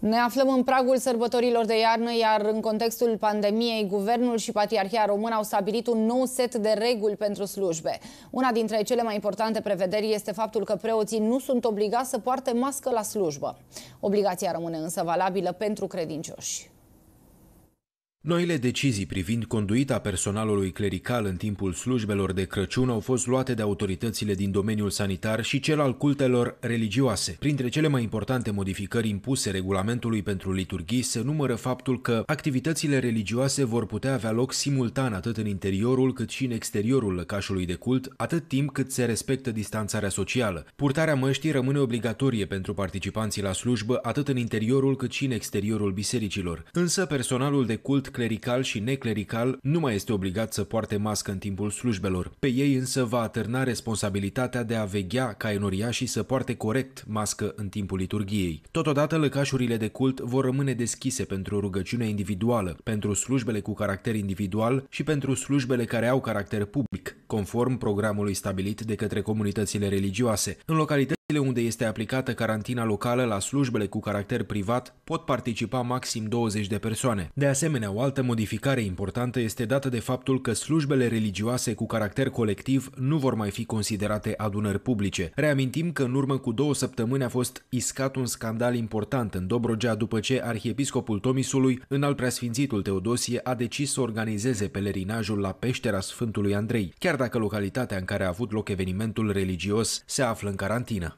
Ne aflăm în pragul sărbătorilor de iarnă, iar în contextul pandemiei, Guvernul și Patriarhia Română au stabilit un nou set de reguli pentru slujbe. Una dintre cele mai importante prevederi este faptul că preoții nu sunt obligați să poarte mască la slujbă. Obligația rămâne însă valabilă pentru credincioși. Noile decizii privind conduita personalului clerical în timpul slujbelor de Crăciun au fost luate de autoritățile din domeniul sanitar și cel al cultelor religioase. Printre cele mai importante modificări impuse regulamentului pentru liturghii se numără faptul că activitățile religioase vor putea avea loc simultan atât în interiorul cât și în exteriorul lăcașului de cult, atât timp cât se respectă distanțarea socială. Purtarea măștii rămâne obligatorie pentru participanții la slujbă atât în interiorul cât și în exteriorul bisericilor. Însă personalul de cult clerical și neclerical nu mai este obligat să poarte mască în timpul slujbelor. Pe ei însă va atârna responsabilitatea de a veghea ca enoriașii să poarte corect mască în timpul liturgiei. Totodată, lăcașurile de cult vor rămâne deschise pentru rugăciune individuală, pentru slujbele cu caracter individual și pentru slujbele care au caracter public, conform programului stabilit de către comunitățile religioase. În localități cele unde este aplicată carantina locală la slujbele cu caracter privat pot participa maxim 20 de persoane. De asemenea, o altă modificare importantă este dată de faptul că slujbele religioase cu caracter colectiv nu vor mai fi considerate adunări publice. Reamintim că în urmă cu două săptămâni a fost iscat un scandal important în Dobrogea după ce arhiepiscopul Tomisului, în al preasfințitul Teodosie, a decis să organizeze pelerinajul la peștera Sfântului Andrei, chiar dacă localitatea în care a avut loc evenimentul religios se află în carantină.